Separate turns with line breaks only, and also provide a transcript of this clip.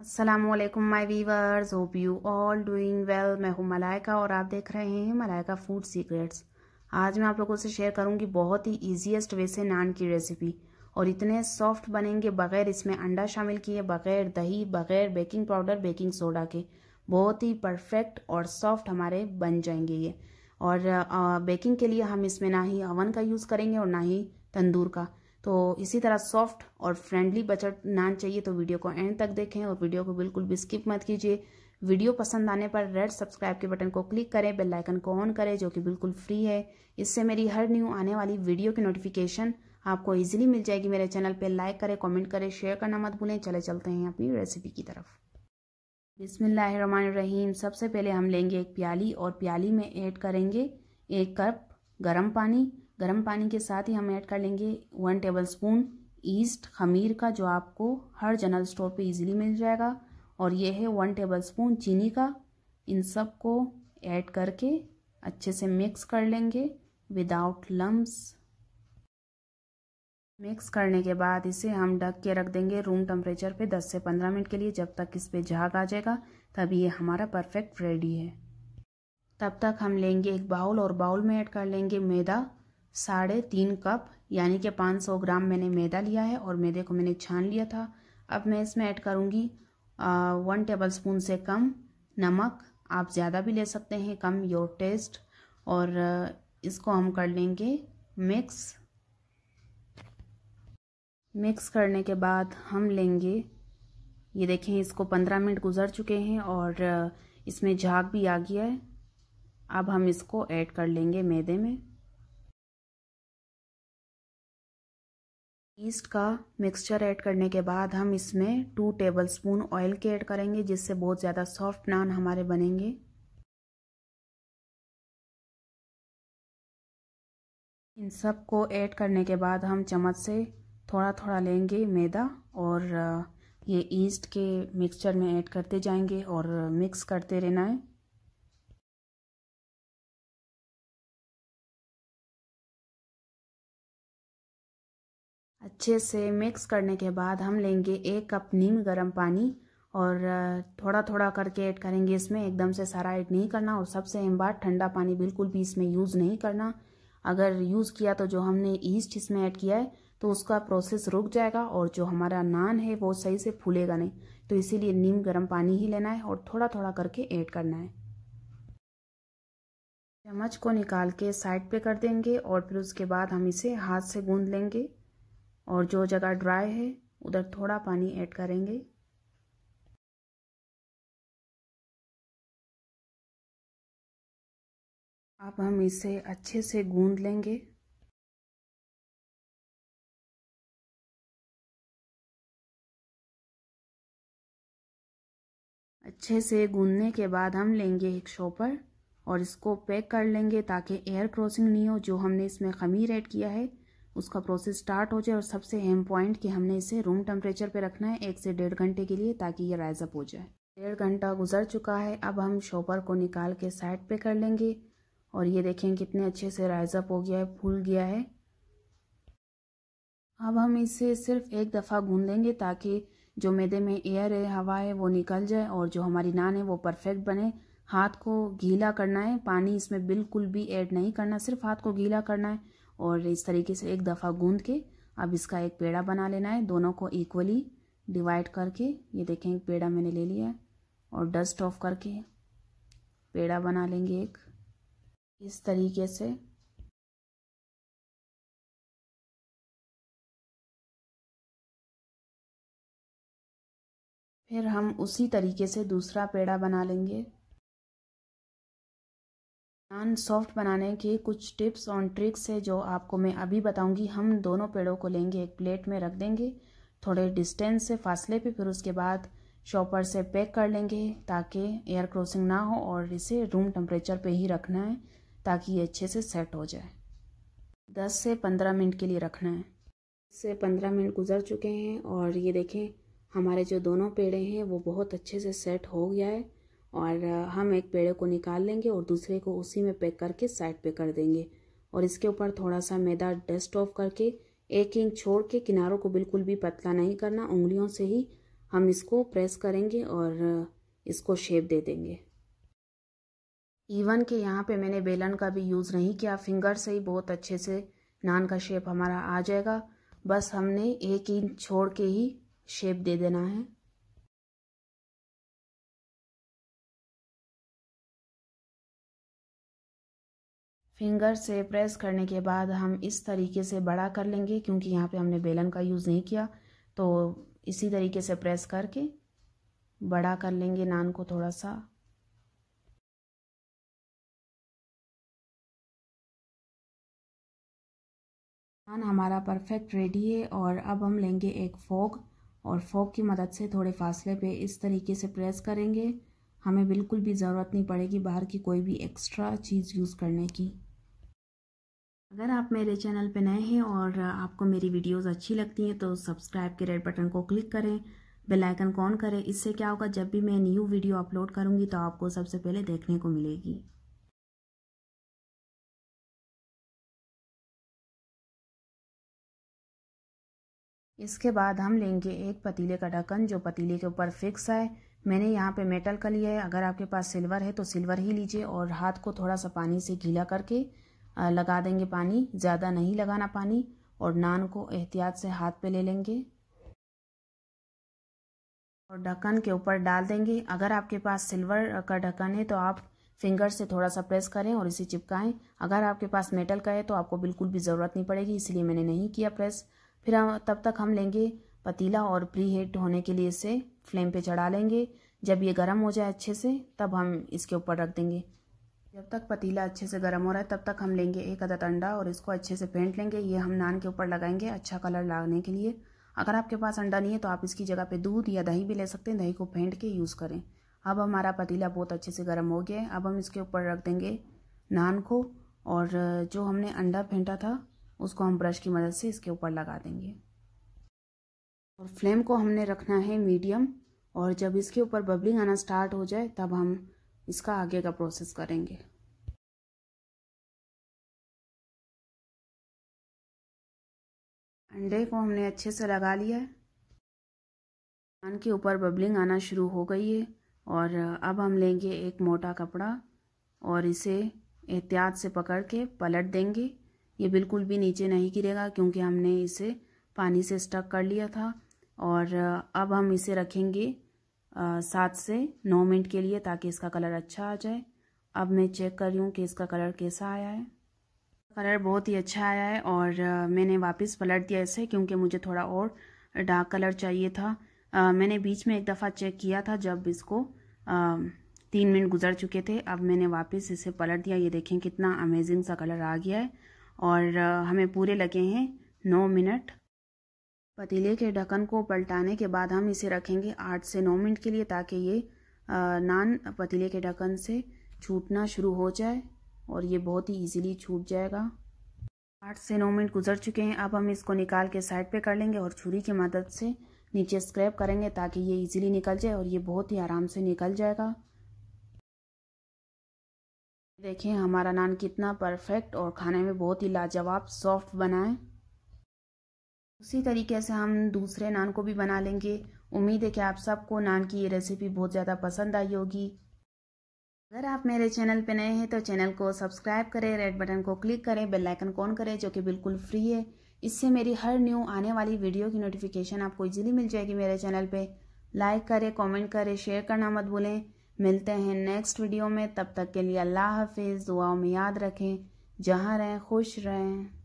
Aslam my viewers hope you all doing well मैं हूँ मलाइका और आप देख रहे हैं मलाइका फूड सीक्रेट्स आज मैं आप लोगों से शेयर करूँगी बहुत ही ईजिएस्ट वे से नान की रेसिपी और इतने सॉफ्ट बनेंगे बग़ैर इसमें अंडा शामिल किए बग़ैर दही बग़ैर बेकिंग पाउडर बेकिंग सोडा के बहुत ही परफेक्ट और सॉफ्ट हमारे बन जाएंगे ये और बेकिंग के लिए हम इसमें ना ही अवन का यूज़ करेंगे और ना ही तंदूर का तो इसी तरह सॉफ्ट और फ्रेंडली बजट नान चाहिए तो वीडियो को एंड तक देखें और वीडियो को बिल्कुल भी स्किप मत कीजिए वीडियो पसंद आने पर रेड सब्सक्राइब के बटन को क्लिक करें बेल आइकन को ऑन करें जो कि बिल्कुल फ्री है इससे मेरी हर न्यू आने वाली वीडियो की नोटिफिकेशन आपको इजीली मिल जाएगी मेरे चैनल पे लाइक करें कमेंट करें शेयर करना मत भूलें चले चलते हैं अपनी रेसिपी की तरफ बिसमीम सबसे पहले हम लेंगे एक प्याली और प्याली में ऐड करेंगे एक कप गर्म पानी गर्म पानी के साथ ही हम ऐड कर लेंगे वन टेबल स्पून ईस्ट खमीर का जो आपको हर जनरल स्टोर पे इजीली मिल जाएगा और ये है वन टेबल स्पून चीनी का इन सब को ऐड करके अच्छे से मिक्स कर लेंगे विदाउट लम्ब्स मिक्स करने के बाद इसे हम ढक के रख देंगे रूम टेम्परेचर पे 10 से 15 मिनट के लिए जब तक इस पे झाग आ जाएगा तब ये हमारा परफेक्ट रेडी है तब तक हम लेंगे एक बाउल और बाउल में ऐड कर लेंगे मैदा साढ़े तीन कप यानी कि 500 ग्राम मैंने मैदा लिया है और मैदे को मैंने छान लिया था अब मैं इसमें ऐड करूँगी वन टेबल स्पून से कम नमक आप ज़्यादा भी ले सकते हैं कम योर टेस्ट और इसको हम कर लेंगे मिक्स मिक्स करने के बाद हम लेंगे ये देखें इसको पंद्रह मिनट गुजर चुके हैं और इसमें झाग भी आ गया है अब हम इसको ऐड कर लेंगे मैदे में ईस्ट का मिक्सचर ऐड करने के बाद हम इसमें टू टेबल स्पून
ऑयल के ऐड करेंगे जिससे बहुत ज़्यादा सॉफ्ट नान हमारे बनेंगे इन सब को ऐड करने के
बाद हम चम्मच से थोड़ा थोड़ा लेंगे मैदा और ये ईस्ट के
मिक्सचर में ऐड करते जाएंगे और मिक्स करते रहना है अच्छे से मिक्स करने के बाद हम लेंगे एक कप नीम गर्म पानी
और थोड़ा थोड़ा करके ऐड करेंगे इसमें एकदम से सारा ऐड नहीं करना और सबसे अहम बात ठंडा पानी बिल्कुल भी इसमें यूज़ नहीं करना अगर यूज़ किया तो जो हमने ईस्ट इसमें ऐड किया है तो उसका प्रोसेस रुक जाएगा और जो हमारा नान है वो सही से फूलेगा नहीं तो इसीलिए नीम गर्म पानी ही लेना है और थोड़ा थोड़ा करके ऐड करना है चम्मच को निकाल के साइड पे कर देंगे और फिर उसके बाद हम इसे हाथ से गूंद
लेंगे और जो जगह ड्राई है उधर थोड़ा पानी ऐड करेंगे अब हम इसे अच्छे से गूंद लेंगे अच्छे से गूंदने के बाद हम लेंगे एक शॉपर और
इसको पैक कर लेंगे ताकि एयर क्रॉसिंग नहीं हो जो हमने इसमें खमीर ऐड किया है उसका प्रोसेस स्टार्ट हो जाए और सबसे अहम पॉइंट कि हमने इसे रूम टेम्परेचर पे रखना है एक से डेढ़ घंटे के लिए ताकि ये राइजअप हो जाए डेढ़ घंटा गुजर चुका है अब हम शॉपर को निकाल के साइड पे कर लेंगे और ये देखें कितने अच्छे से राइज अप हो गया है फूल गया है अब हम इसे सिर्फ एक दफ़ा गूंदेंगे ताकि जो मैदे में एयर है हवा है वो निकल जाए और जो हमारी नान है वो परफेक्ट बने हाथ को गीला करना है पानी इसमें बिल्कुल भी ऐड नहीं करना सिर्फ हाथ को गीला करना है और इस तरीके से एक दफ़ा गूंद के अब इसका एक पेड़ा बना लेना है दोनों को इक्वली डिवाइड करके ये देखें एक पेड़ा मैंने ले लिया है और डस्ट ऑफ करके पेड़ा बना लेंगे एक
इस तरीके से फिर हम उसी तरीके से दूसरा पेड़ा बना लेंगे
नान सॉफ्ट बनाने की कुछ टिप्स और ट्रिक्स है जो आपको मैं अभी बताऊंगी हम दोनों पेड़ों को लेंगे एक प्लेट में रख देंगे थोड़े डिस्टेंस से फासले पे फिर उसके बाद शॉपर से पैक कर लेंगे ताकि एयर क्रॉसिंग ना हो और इसे रूम टेम्परेचर पे ही रखना है ताकि ये अच्छे से सेट हो जाए दस से पंद्रह मिनट के लिए रखना है से पंद्रह मिनट गुजर चुके हैं और ये देखें हमारे जो दोनों पेड़े हैं वो बहुत अच्छे से सेट हो गया है और हम एक पेड़े को निकाल लेंगे और दूसरे को उसी में पैक करके साइड पे कर देंगे और इसके ऊपर थोड़ा सा मैदा डस्ट ऑफ करके एक इंच छोड़ के किनारों को बिल्कुल भी पतला नहीं करना उंगलियों से ही हम इसको प्रेस करेंगे और इसको शेप दे देंगे इवन के यहाँ पे मैंने बेलन का भी यूज़ नहीं किया फिंगर से ही बहुत अच्छे से नान का शेप हमारा आ
जाएगा बस हमने एक इंच छोड़ के ही शेप दे देना है फिंगर से प्रेस करने के बाद हम इस तरीके से बड़ा कर लेंगे
क्योंकि यहाँ पे हमने बेलन का यूज़ नहीं किया तो इसी तरीके से प्रेस करके
बड़ा कर लेंगे नान को थोड़ा सा नान हमारा परफेक्ट रेडी है और अब हम लेंगे एक फोक और फोक की मदद से थोड़े फासले पे
इस तरीके से प्रेस करेंगे हमें बिल्कुल भी ज़रूरत नहीं पड़ेगी बाहर की कोई भी एक्स्ट्रा चीज़ यूज़ करने की अगर आप मेरे चैनल पर नए हैं और आपको मेरी वीडियोस अच्छी लगती हैं तो सब्सक्राइब के रेड बटन को क्लिक करें बेल आइकन को ऑन करें इससे
क्या होगा जब भी मैं न्यू वीडियो अपलोड करूंगी तो आपको सबसे पहले देखने को मिलेगी इसके बाद हम लेंगे एक पतीले का ढक्कन जो पतीले के ऊपर
फिक्स है मैंने यहाँ पे मेटल का लिया है अगर आपके पास सिल्वर है तो सिल्वर ही लीजिए और हाथ को थोड़ा सा पानी से गीला करके लगा देंगे पानी ज़्यादा नहीं लगाना पानी और नान को एहतियात से हाथ पे ले लेंगे और ढक्कन के ऊपर डाल देंगे अगर आपके पास सिल्वर का ढक्कन है तो आप फिंगर से थोड़ा सा प्रेस करें और इसे चिपकाएं अगर आपके पास मेटल का है तो आपको बिल्कुल भी ज़रूरत नहीं पड़ेगी इसलिए मैंने नहीं किया प्रेस फिर हम तब तक हम लेंगे पतीला और प्री हीट होने के लिए इसे फ्लेम पे चढ़ा लेंगे जब ये गर्म हो जाए अच्छे से तब हम इसके ऊपर रख देंगे जब तक पतीला अच्छे से गर्म हो रहा है तब तक हम लेंगे एक अदद अंडा और इसको अच्छे से फेंट लेंगे ये हम नान के ऊपर लगाएंगे अच्छा कलर लाने के लिए अगर आपके पास अंडा नहीं है तो आप इसकी जगह पे दूध या दही भी ले सकते हैं दही को फेंट के यूज़ करें अब हमारा पतीला बहुत अच्छे से गर्म हो गया है अब हम इसके ऊपर रख देंगे नान को और जो हमने अंडा फेंटा था उसको हम ब्रश की मदद से इसके ऊपर लगा देंगे और फ्लेम को हमने रखना है मीडियम और
जब इसके ऊपर बबलिंग आना स्टार्ट हो जाए तब हम इसका आगे का प्रोसेस करेंगे अंडे को हमने अच्छे से लगा लिया है कान के ऊपर बबलिंग आना
शुरू हो गई है और अब हम लेंगे एक मोटा कपड़ा और इसे एहतियात से पकड़ के पलट देंगे ये बिल्कुल भी नीचे नहीं गिरेगा क्योंकि हमने इसे पानी से स्टक कर लिया था और अब हम इसे रखेंगे सात से नौ मिनट के लिए ताकि इसका कलर अच्छा आ जाए अब मैं चेक कर रही हूँ कि इसका कलर कैसा आया है कलर बहुत ही अच्छा आया है और मैंने वापस पलट दिया इसे क्योंकि मुझे थोड़ा और डार्क कलर चाहिए था आ, मैंने बीच में एक दफ़ा चेक किया था जब इसको आ, तीन मिनट गुजर चुके थे अब मैंने वापस इसे पलट दिया ये देखें कितना अमेजिंग सा कलर आ गया है और हमें पूरे लगे हैं नौ मिनट पतीले के ढक्कन को पलटाने के बाद हम इसे रखेंगे आठ से नौ मिनट के लिए ताकि ये नान पतीले के ढक्कन से छूटना शुरू हो जाए और ये बहुत ही इजीली छूट जाएगा आठ से नौ मिनट गुजर चुके हैं अब हम इसको निकाल के साइड पे कर लेंगे और छुरी की मदद से नीचे स्क्रैप करेंगे ताकि ये इजीली निकल जाए और ये बहुत ही आराम से निकल जाएगा देखें हमारा नान कितना परफेक्ट और खाने में बहुत ही लाजवाब सॉफ्ट बना है उसी तरीके से हम दूसरे नान को भी बना लेंगे उम्मीद है कि आप सबको नान की ये रेसिपी बहुत ज़्यादा पसंद आई होगी अगर आप मेरे चैनल पर नए हैं तो चैनल को सब्सक्राइब करें रेड बटन को क्लिक करें बेल आइकन ऑन करें जो कि बिल्कुल फ्री है इससे मेरी हर न्यू आने वाली वीडियो की नोटिफिकेशन आपको इजीली मिल जाएगी मेरे चैनल पे लाइक करें कमेंट करें शेयर करना मत भूलें मिलते हैं नेक्स्ट वीडियो में तब तक के लिए अल्लाह हाफिज़
दुआओं में याद रखें जहाँ रहें खुश रहें